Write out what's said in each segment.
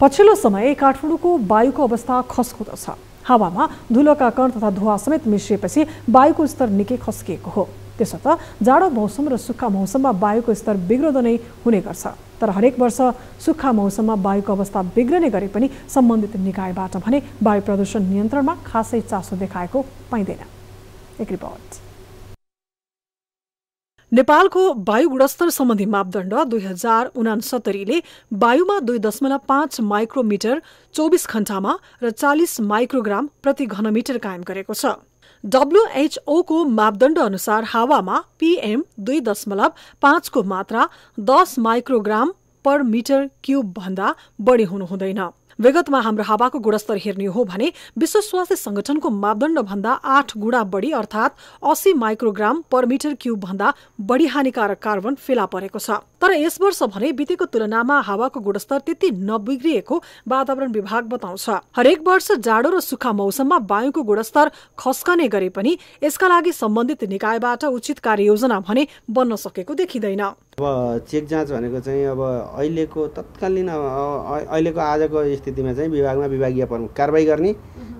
पछिल्लो समय काठमाडौँको वायुको अवस्था खस्कुँदो छ हावामा धुलोका कण तथा धुवा समेत मिसिएपछि वायुको स्तर निकै खस्किएको हो त्यसो जाडो मौसम र सुक्खा मौसममा वायुको स्तर बिग्रदो नै हुने गर्छ तर हरेक वर्ष सुक्खा मौसममा वायुको अवस्था बिग्रने गरे पनि सम्बन्धित निकायबाट भने वायु प्रदूषण नियन्त्रणमा खासै चासो देखाएको पाइँदैन एक रिपोर्ट नेपालको वायु गुणस्तर सम्बन्धी मापदण्ड दुई हजार उनासत्तरीले वायुमा दुई दशमलव पाँच माइक्रोमिटर चौबिस घण्टामा र चालिस माइक्रोग्राम प्रति घनमिटर कायम गरेको छ डब्ल्युएचओको मापदण्ड अनुसार हावामा पीएम दुई दशमलव पाँचको मात्रा दस माइक्रोग्राम पर मिटर क्युब भन्दा बढी हुनु हुँदैन विगतमा हाम्रो हावाको गुणस्तर हेर्ने हो भने विश्व स्वास्थ्य संगठनको मापदण्ड भन्दा आठ गुणा बढी अर्थात अस्सी माइक्रोग्राम पर मिटर क्युब भन्दा बढी हानिकारक कार्बन फेला परेको छ तर यस वर्ष भने बितेको तुलनामा हावाको गुणस्तर त्यति नबिग्रिएको वातावरण विभाग बताउँछ हरेक वर्ष जाडो र सुक्खा मौसममा वायुको गुणस्तर खस्कने गरे पनि यसका लागि सम्बन्धित निकायबाट उचित कार्ययोजना भने बन्न सकेको देखिँदैन अब चेक जाँच भनेको चाहिँ अब अहिलेको तत्कालीन अहिलेको आजको स्थितिमा चाहिँ विभागमा विभागीय प्रमुख कारवाही गर्ने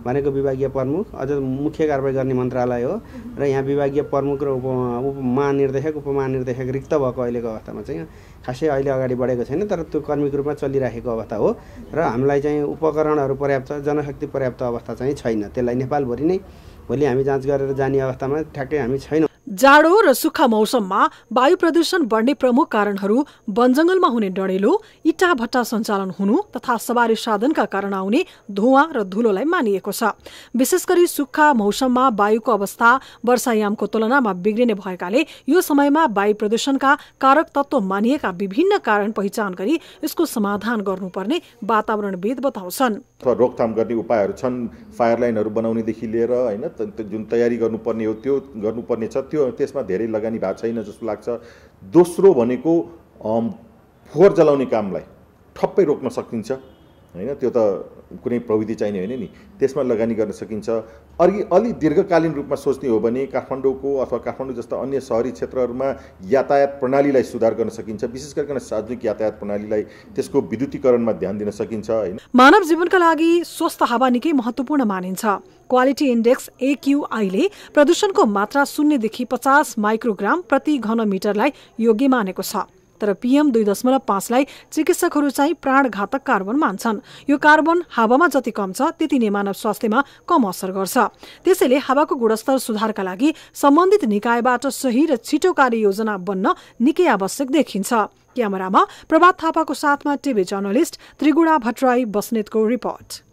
भनेको विभागीय प्रमुख अझ मुख्य कारवाही गर्ने मन्त्रालय हो र यहाँ विभागीय प्रमुख र उप उप महानिर्देशक उपमहानिर्देशक रिक्त भएको अहिलेको अवस्थामा चाहिँ खासै अहिले अगाडि बढेको छैन तर त्यो कर्मीको रूपमा चलिराखेको अवस्था हो र हामीलाई चाहिँ उपकरणहरू पर्याप्त जनशक्ति पर्याप्त अवस्था चाहिँ छैन त्यसलाई नेपालभरि नै भोलि हामी जाँच गरेर जाने अवस्थामा ठ्याक्कै हामी छैन जाडो र सुक्खा मौसममा वायु प्रदूषण बढ्ने प्रमुख कारणहरू वनजङ्गलमा हुने डढेलो इटा भट्टा सञ्चालन हुनु तथा सवारी साधनका कारण आउने धुवा र धुलोलाई मानिएको छ विशेष गरी सुक्खा मौसममा वायुको अवस्था वर्षायामको तुलनामा बिग्रिने भएकाले यो समयमा वायु प्रदूषणका कारक तत्व मानिएका विभिन्न कारण पहिचान गरी यसको समाधान गर्नुपर्ने वातावरणविद बताउँछन् रोकथाम गर्ने उपायहरू छन् फायर लाइनहरू बनाउनेदेखि लिएर होइन जुन तयारी गर्नुपर्ने हो त्यो गर्नुपर्ने छ त्यो त्यसमा धेरै लगानी भएको छैन जस्तो लाग्छ दोस्रो भनेको फोहोर जलाउने कामलाई ठप्पै रोक्न सकिन्छ होइन त्यो त कुनै प्रविधि चाहिने होइन नि त्यसमा लगानी गर्न सकिन्छ अघि अलि दीर्घकालीन रूपमा सोच्ने हो भने काठमाडौँको अथवा काठमाडौँ जस्ता अन्य सहरी क्षेत्रहरूमा यातायात प्रणालीलाई सुधार गर्न सकिन्छ विशेष गरिकन सार्वजनिक यातायात प्रणालीलाई त्यसको विद्युतीकरणमा ध्यान दिन सकिन्छ होइन मानव जीवनका लागि स्वस्थ हावा निकै महत्त्वपूर्ण मानिन्छ क्वालिटी इन्डेक्स एक्युआईले प्रदूषणको मात्रा शून्यदेखि पचास माइक्रोग्राम प्रति घन मिटरलाई योग्य मानेको छ तर पिएम दुई दशमलव पाँचलाई चिकित्सकहरू चाहिँ प्राणघातक कार्बन मान्छन् यो कार्बन हावामा जति कम छ त्यति नै मानव स्वास्थ्यमा कम असर गर्छ त्यसैले हावाको गुणस्तर सुधारका लागि सम्बन्धित निकायबाट सही र छिटो कार्ययोजना बन्न निकै आवश्यक देखिन्छ क्यामेरामा प्रभात थापाको साथमा टिभी जर्नलिस्ट त्रिगुणा भट्टराई बस्नेतको रिपोर्ट